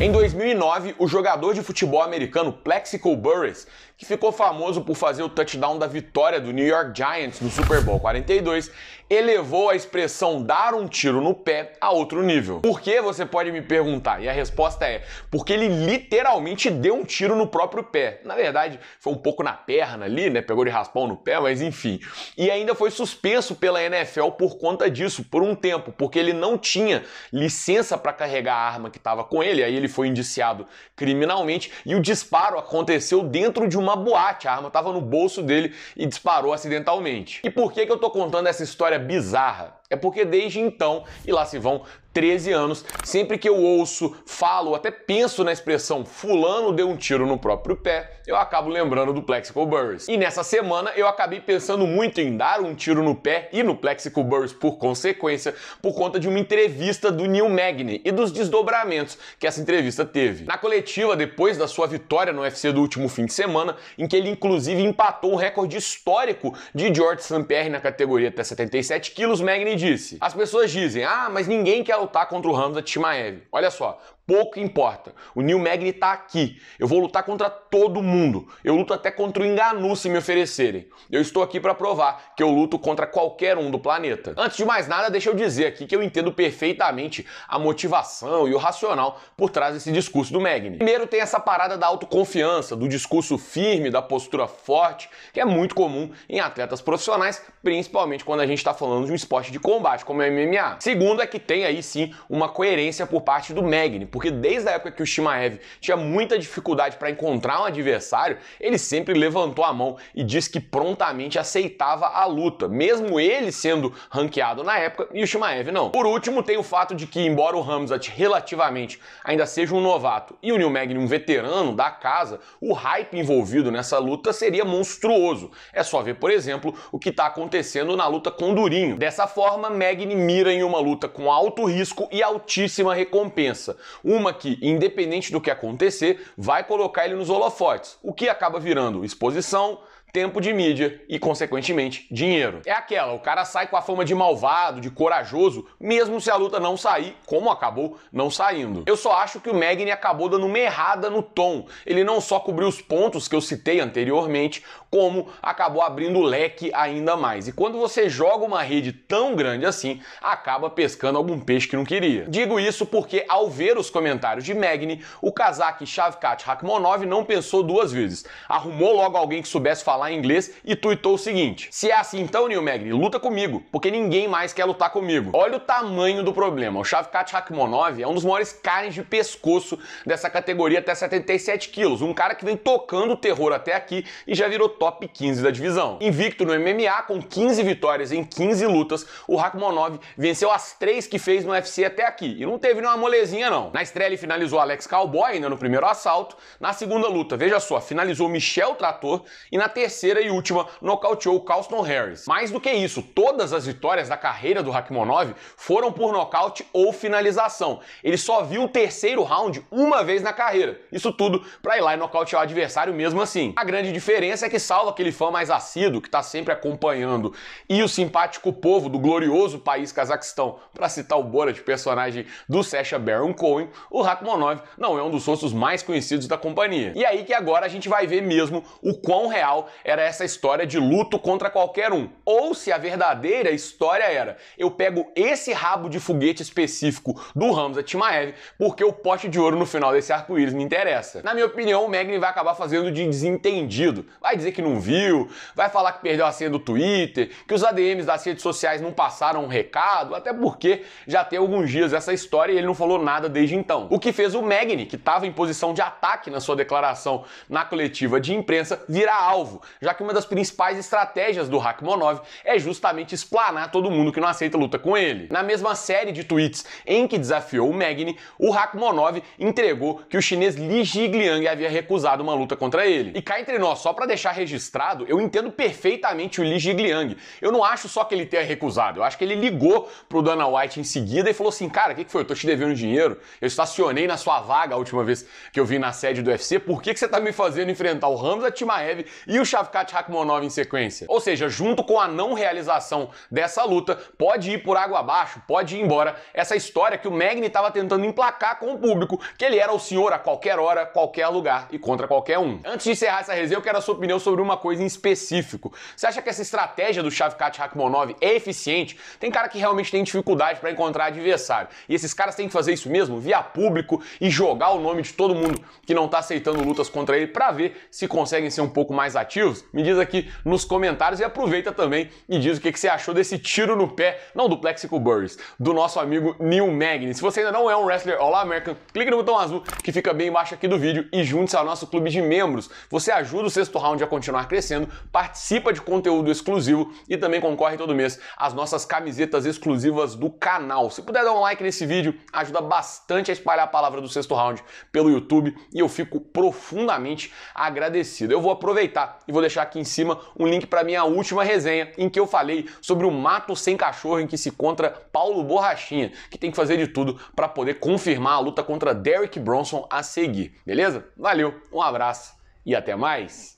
Em 2009, o jogador de futebol americano Plexico Burris, que ficou famoso por fazer o touchdown da vitória do New York Giants no Super Bowl 42, elevou a expressão dar um tiro no pé a outro nível. Por que você pode me perguntar? E a resposta é: porque ele literalmente deu um tiro no próprio pé. Na verdade, foi um pouco na perna ali, né? Pegou de raspão no pé, mas enfim. E ainda foi suspenso pela NFL por conta disso por um tempo, porque ele não tinha licença para carregar a arma que estava com ele, aí ele ele foi indiciado criminalmente e o disparo aconteceu dentro de uma boate. A arma estava no bolso dele e disparou acidentalmente. E por que, que eu tô contando essa história bizarra? É porque desde então, e lá se vão 13 anos, sempre que eu ouço, falo, até penso na expressão fulano deu um tiro no próprio pé, eu acabo lembrando do Plexico Burris. E nessa semana eu acabei pensando muito em dar um tiro no pé e no Plexico Burris por consequência, por conta de uma entrevista do Neil Magny e dos desdobramentos que essa entrevista teve. Na coletiva, depois da sua vitória no UFC do último fim de semana, em que ele inclusive empatou o recorde histórico de George St. Pierre na categoria até 77 quilos, Magny disse. As pessoas dizem, ah, mas ninguém quer lutar contra o Hamza Timaev. Olha só, pouco importa. O Neil Magny está aqui. Eu vou lutar contra todo mundo. Eu luto até contra o Enganu se me oferecerem. Eu estou aqui para provar que eu luto contra qualquer um do planeta. Antes de mais nada, deixa eu dizer aqui que eu entendo perfeitamente a motivação e o racional por trás desse discurso do Magny. Primeiro tem essa parada da autoconfiança, do discurso firme, da postura forte, que é muito comum em atletas profissionais, principalmente quando a gente está falando de um esporte de combate como é o MMA. Segundo é que tem aí sim uma coerência por parte do Magny, porque desde a época que o Shimaev tinha muita dificuldade para encontrar um adversário, ele sempre levantou a mão e disse que prontamente aceitava a luta, mesmo ele sendo ranqueado na época e o Shimaev não. Por último, tem o fato de que, embora o Hamzat relativamente ainda seja um novato e o Neil Magny um veterano da casa, o hype envolvido nessa luta seria monstruoso. É só ver, por exemplo, o que está acontecendo na luta com Durinho. Dessa forma, Magny mira em uma luta com alto risco e altíssima recompensa. Uma que, independente do que acontecer, vai colocar ele nos holofotes, o que acaba virando exposição, tempo de mídia e, consequentemente, dinheiro. É aquela, o cara sai com a fama de malvado, de corajoso, mesmo se a luta não sair, como acabou não saindo. Eu só acho que o Magni acabou dando uma errada no tom. Ele não só cobriu os pontos que eu citei anteriormente, como acabou abrindo o leque ainda mais. E quando você joga uma rede tão grande assim, acaba pescando algum peixe que não queria. Digo isso porque, ao ver os comentários de Magni, o Kazakh Shavkat Rakhmonov não pensou duas vezes. Arrumou logo alguém que soubesse falar falar inglês e tuitou o seguinte: Se é assim então, Neil Magny, luta comigo, porque ninguém mais quer lutar comigo. Olha o tamanho do problema. O Shavkat Rakhmonov é um dos maiores caras de pescoço dessa categoria até 77 quilos. Um cara que vem tocando o terror até aqui e já virou top 15 da divisão. Invicto no MMA, com 15 vitórias em 15 lutas, o Rakhmonov venceu as três que fez no UFC até aqui. E não teve nenhuma molezinha, não. Na estreia ele finalizou Alex Cowboy ainda né, no primeiro assalto. Na segunda luta, veja só, finalizou Michel Trator. E na terceira terceira e última, nocauteou o Carlton Harris. Mais do que isso, todas as vitórias da carreira do Rakhmonov foram por nocaute ou finalização. Ele só viu o terceiro round uma vez na carreira. Isso tudo para ir lá e nocautear o adversário mesmo assim. A grande diferença é que, salvo aquele fã mais assíduo, que está sempre acompanhando, e o simpático povo do glorioso país Cazaquistão, para citar o de personagem do Sacha Baron Cohen, o Rakhmonov não é um dos rostos mais conhecidos da companhia. E aí que agora a gente vai ver mesmo o quão real era essa história de luto contra qualquer um, ou se a verdadeira história era eu pego esse rabo de foguete específico do Ramos Timaev porque o pote de ouro no final desse arco-íris me interessa. Na minha opinião, o Magni vai acabar fazendo de desentendido, vai dizer que não viu, vai falar que perdeu a senha do Twitter, que os ADMs das redes sociais não passaram um recado, até porque já tem alguns dias essa história e ele não falou nada desde então. O que fez o Magni, que estava em posição de ataque na sua declaração na coletiva de imprensa, virar alvo já que uma das principais estratégias do Rakhmonov é justamente esplanar todo mundo que não aceita luta com ele. Na mesma série de tweets em que desafiou o Magni, o Rakhmonov entregou que o chinês Li Jigliang havia recusado uma luta contra ele. E cá entre nós, só para deixar registrado, eu entendo perfeitamente o Li Jigliang. Eu não acho só que ele tenha recusado, eu acho que ele ligou pro Dana White em seguida e falou assim: "Cara, o que, que foi? Eu tô te devendo dinheiro. Eu estacionei na sua vaga a última vez que eu vim na sede do UFC. Por que que você tá me fazendo enfrentar o a Timaev e o Shavkat Rakhmonov em sequência. Ou seja, junto com a não realização dessa luta, pode ir por água abaixo, pode ir embora essa história que o Magni estava tentando emplacar com o público, que ele era o senhor a qualquer hora, qualquer lugar e contra qualquer um. Antes de encerrar essa resenha, eu quero a sua opinião sobre uma coisa em específico. Você acha que essa estratégia do Shavkat Rakhmonov é eficiente? Tem cara que realmente tem dificuldade para encontrar adversário. E esses caras têm que fazer isso mesmo, via público e jogar o nome de todo mundo que não está aceitando lutas contra ele para ver se conseguem ser um pouco mais ativos motivos? Me diz aqui nos comentários e aproveita também e diz o que, que você achou desse tiro no pé, não do Plexico Burris, do nosso amigo Neil Magny. Se você ainda não é um wrestler All American, clique no botão azul que fica bem embaixo aqui do vídeo e junte-se ao nosso clube de membros. Você ajuda o sexto round a continuar crescendo, participa de conteúdo exclusivo e também concorre todo mês às nossas camisetas exclusivas do canal. Se puder dar um like nesse vídeo, ajuda bastante a espalhar a palavra do sexto round pelo YouTube e eu fico profundamente agradecido. Eu vou aproveitar e vou vou deixar aqui em cima um link para minha última resenha, em que eu falei sobre o mato sem cachorro em que se encontra Paulo Borrachinha, que tem que fazer de tudo para poder confirmar a luta contra Derrick Bronson a seguir, beleza? Valeu, um abraço e até mais!